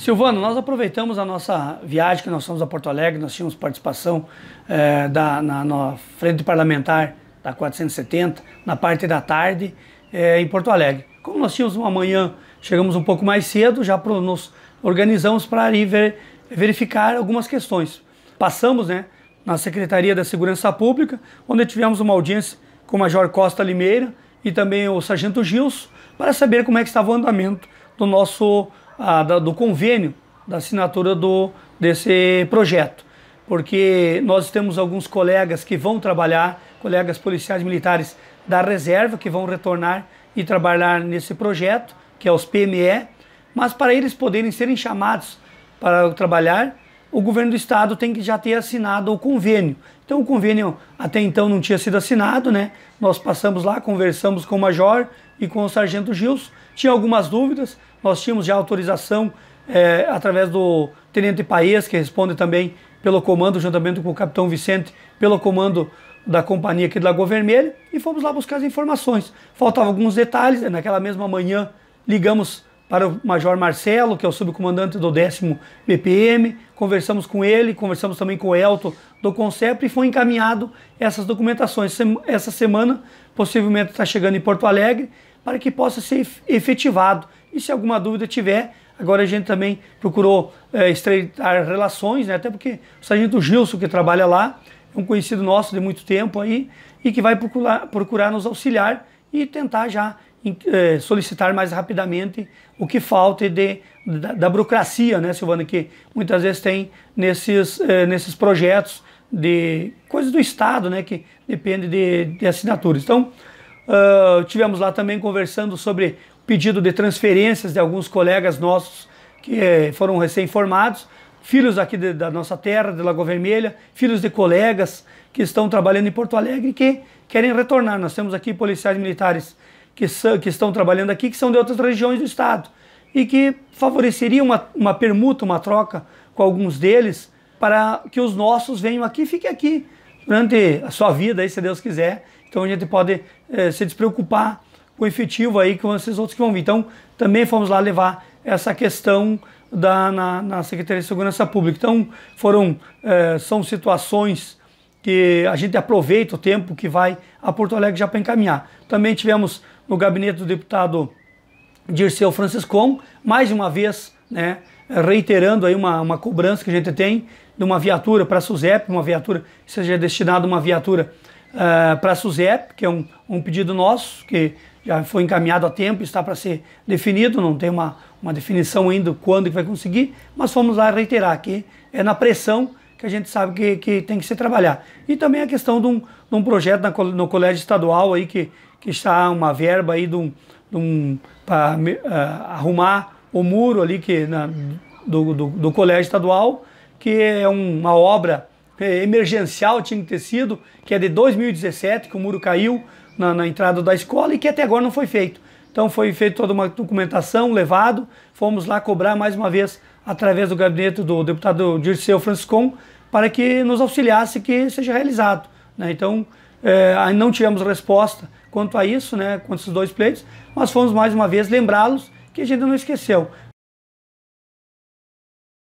Silvano, nós aproveitamos a nossa viagem que nós fomos a Porto Alegre, nós tínhamos participação é, da, na, na, frente parlamentar da 470, na parte da tarde, é, em Porto Alegre. Como nós tínhamos uma manhã, chegamos um pouco mais cedo, já pro, nos organizamos para ir ver, verificar algumas questões. Passamos né, na Secretaria da Segurança Pública, onde tivemos uma audiência com o Major Costa Limeira e também o Sargento Gilson, para saber como é que estava o andamento do nosso a, da, do convênio da assinatura do, desse projeto, porque nós temos alguns colegas que vão trabalhar, colegas policiais militares da reserva, que vão retornar e trabalhar nesse projeto, que é os PME, mas para eles poderem serem chamados para trabalhar, o governo do estado tem que já ter assinado o convênio. Então o convênio até então não tinha sido assinado, né? Nós passamos lá, conversamos com o major e com o sargento Gils, tinha algumas dúvidas, nós tínhamos já autorização é, através do tenente Paes, que responde também pelo comando, juntamente com o capitão Vicente, pelo comando da companhia aqui do Lagoa Vermelha, e fomos lá buscar as informações. Faltavam alguns detalhes, né? naquela mesma manhã ligamos para o Major Marcelo, que é o subcomandante do 10 BPM, conversamos com ele, conversamos também com o Elton do Concept e foi encaminhado essas documentações. Essa semana, possivelmente, está chegando em Porto Alegre para que possa ser efetivado. E se alguma dúvida tiver, agora a gente também procurou é, estreitar relações, né? até porque o Sargento Gilson, que trabalha lá, é um conhecido nosso de muito tempo aí, e que vai procurar, procurar nos auxiliar e tentar já é, solicitar mais rapidamente o que falta de, da, da, burocracia, né, Silvana, que muitas vezes tem nesses, é, nesses projetos de coisas do Estado, né, que depende de, de assinaturas. Então, uh, tivemos lá também conversando sobre pedido de transferências de alguns colegas nossos que é, foram recém-formados, filhos aqui de, da nossa terra, de Lagoa Vermelha, filhos de colegas que estão trabalhando em Porto Alegre e que querem retornar. Nós temos aqui policiais militares que, são, que estão trabalhando aqui, que são de outras regiões do estado, e que favoreceria uma, uma permuta, uma troca com alguns deles, para que os nossos venham aqui e fiquem aqui durante a sua vida, aí, se Deus quiser. Então a gente pode é, se despreocupar com o efetivo aí com esses outros que vão vir. Então também fomos lá levar essa questão da, na, na Secretaria de Segurança Pública. Então foram é, são situações que a gente aproveita o tempo que vai a Porto Alegre já para encaminhar. Também tivemos no gabinete do deputado Dirceu Franciscon, mais uma vez, né, reiterando aí uma, uma cobrança que a gente tem de uma viatura para a SUSEP, uma viatura que seja destinada uma viatura uh, eh, para a SUSEP, que é um, um pedido nosso, que já foi encaminhado a tempo, está para ser definido, não tem uma, uma definição ainda quando que vai conseguir, mas fomos lá reiterar que é na pressão que a gente sabe que, que tem que se trabalhar. E também a questão de um, de um projeto na, no colégio estadual aí que que está uma verba aí de um, um para uh, eh, arrumar o muro ali que na, do, do, do, colégio estadual, que é uma obra é, emergencial, tinha que ter sido, que é de 2017, que o muro caiu na, na entrada da escola e que até agora não foi feito. Então foi feita toda uma documentação, levado, fomos lá cobrar mais uma vez, através do gabinete do deputado Dirceu Franciscon, para que nos auxiliasse que seja realizado. Né? Então, é, não tivemos resposta quanto a isso, né, quanto a esses dois pleitos, mas fomos mais uma vez lembrá-los que a gente não esqueceu.